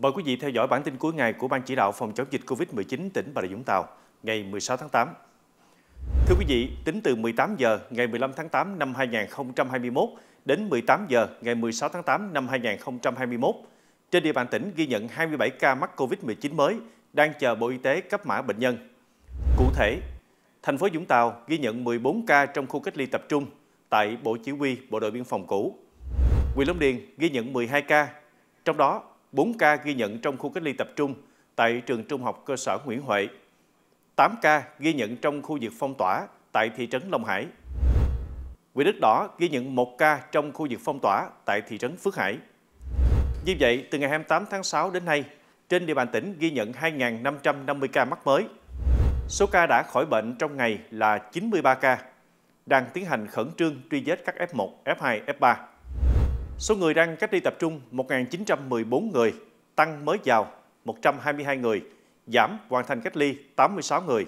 Mời quý vị theo dõi bản tin cuối ngày của Ban chỉ đạo phòng chống dịch COVID-19 tỉnh Bà Rịa Vũng Tàu ngày 16 tháng 8. Thưa quý vị, tính từ 18 giờ ngày 15 tháng 8 năm 2021 đến 18 giờ ngày 16 tháng 8 năm 2021, trên địa bàn tỉnh ghi nhận 27 ca mắc COVID-19 mới đang chờ Bộ Y tế cấp mã bệnh nhân. Cụ thể, thành phố Vũng Tàu ghi nhận 14 ca trong khu cách ly tập trung tại Bộ Chỉ huy Bộ đội Biên phòng cũ. Quyền Long Điền ghi nhận 12 ca, trong đó 4 ca ghi nhận trong khu cách ly tập trung tại trường trung học cơ sở Nguyễn Huệ, 8 ca ghi nhận trong khu vực phong tỏa tại thị trấn Long Hải. Quỹ đất đỏ ghi nhận 1 ca trong khu vực phong tỏa tại thị trấn Phước Hải. Như vậy, từ ngày 28 tháng 6 đến nay, trên địa bàn tỉnh ghi nhận 2.550 ca mắc mới. Số ca đã khỏi bệnh trong ngày là 93 ca. Đang tiến hành khẩn trương truy vết các F1, F2, F3. Số người đang cách ly tập trung 1.914 người, tăng mới vào 122 người, giảm hoàn thành cách ly 86 người.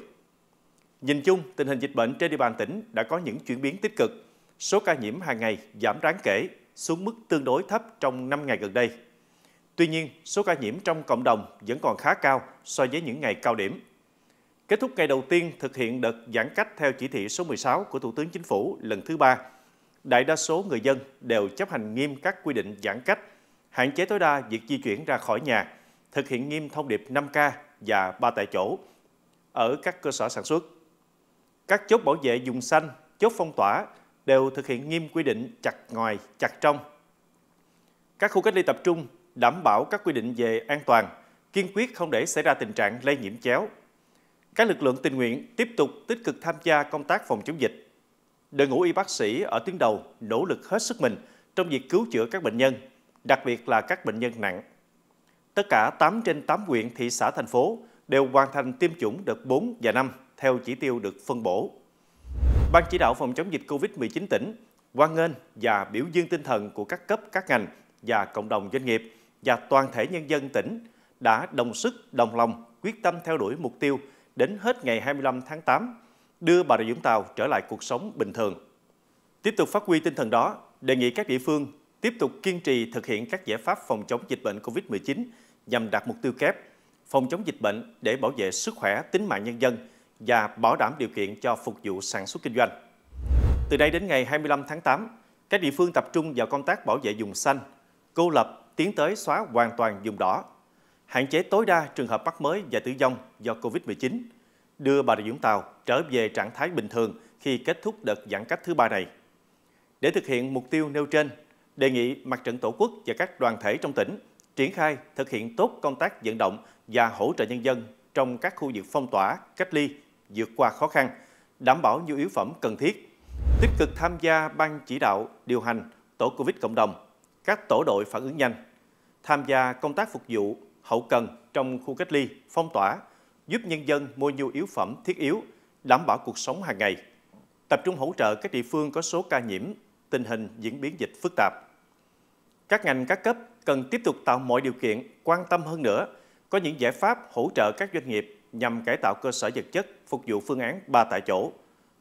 Nhìn chung, tình hình dịch bệnh trên địa bàn tỉnh đã có những chuyển biến tích cực. Số ca nhiễm hàng ngày giảm đáng kể, xuống mức tương đối thấp trong 5 ngày gần đây. Tuy nhiên, số ca nhiễm trong cộng đồng vẫn còn khá cao so với những ngày cao điểm. Kết thúc ngày đầu tiên thực hiện đợt giãn cách theo chỉ thị số 16 của Thủ tướng Chính phủ lần thứ ba đại đa số người dân đều chấp hành nghiêm các quy định giãn cách, hạn chế tối đa việc di chuyển ra khỏi nhà, thực hiện nghiêm thông điệp 5K và ba tại chỗ ở các cơ sở sản xuất. Các chốt bảo vệ dùng xanh, chốt phong tỏa đều thực hiện nghiêm quy định chặt ngoài, chặt trong. Các khu cách ly tập trung đảm bảo các quy định về an toàn, kiên quyết không để xảy ra tình trạng lây nhiễm chéo. Các lực lượng tình nguyện tiếp tục tích cực tham gia công tác phòng chống dịch, đội ngũ y bác sĩ ở tuyến đầu nỗ lực hết sức mình trong việc cứu chữa các bệnh nhân, đặc biệt là các bệnh nhân nặng. Tất cả 8 trên 8 huyện, thị xã, thành phố đều hoàn thành tiêm chủng đợt 4 và 5 theo chỉ tiêu được phân bổ. Ban chỉ đạo phòng chống dịch COVID-19 tỉnh quan nghênh và biểu dương tinh thần của các cấp, các ngành và cộng đồng doanh nghiệp và toàn thể nhân dân tỉnh đã đồng sức, đồng lòng, quyết tâm theo đuổi mục tiêu đến hết ngày 25 tháng 8 đưa Bà Rịa Vũng Tàu trở lại cuộc sống bình thường. Tiếp tục phát huy tinh thần đó, đề nghị các địa phương tiếp tục kiên trì thực hiện các giải pháp phòng chống dịch bệnh COVID-19 nhằm đạt mục tiêu kép phòng chống dịch bệnh để bảo vệ sức khỏe, tính mạng nhân dân và bảo đảm điều kiện cho phục vụ sản xuất kinh doanh. Từ đây đến ngày 25 tháng 8, các địa phương tập trung vào công tác bảo vệ vùng xanh, cô lập, tiến tới xóa hoàn toàn vùng đỏ, hạn chế tối đa trường hợp mắc mới và tử vong do COVID-19, đưa Bà Rịa Vũng Tàu trở về trạng thái bình thường khi kết thúc đợt giãn cách thứ ba này. Để thực hiện mục tiêu nêu trên, đề nghị Mặt trận Tổ quốc và các đoàn thể trong tỉnh triển khai thực hiện tốt công tác vận động và hỗ trợ nhân dân trong các khu vực phong tỏa, cách ly, vượt qua khó khăn, đảm bảo nhu yếu phẩm cần thiết, tích cực tham gia ban chỉ đạo điều hành tổ Covid cộng đồng, các tổ đội phản ứng nhanh, tham gia công tác phục vụ hậu cần trong khu cách ly, phong tỏa, giúp nhân dân mua nhu yếu phẩm thiết yếu, đảm bảo cuộc sống hàng ngày. Tập trung hỗ trợ các địa phương có số ca nhiễm, tình hình diễn biến dịch phức tạp. Các ngành các cấp cần tiếp tục tạo mọi điều kiện, quan tâm hơn nữa, có những giải pháp hỗ trợ các doanh nghiệp nhằm cải tạo cơ sở vật chất phục vụ phương án ba tại chỗ,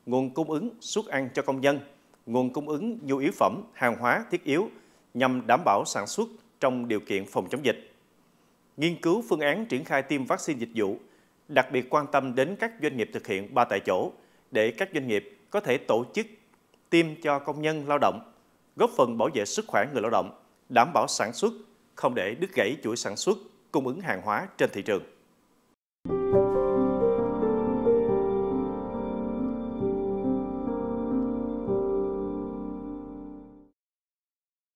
nguồn cung ứng suất ăn cho công nhân, nguồn cung ứng nhu yếu phẩm, hàng hóa thiết yếu nhằm đảm bảo sản xuất trong điều kiện phòng chống dịch. Nghiên cứu phương án triển khai tiêm vaccine dịch vụ đặc biệt quan tâm đến các doanh nghiệp thực hiện ba tại chỗ để các doanh nghiệp có thể tổ chức tiêm cho công nhân lao động, góp phần bảo vệ sức khỏe người lao động, đảm bảo sản xuất, không để đứt gãy chuỗi sản xuất, cung ứng hàng hóa trên thị trường.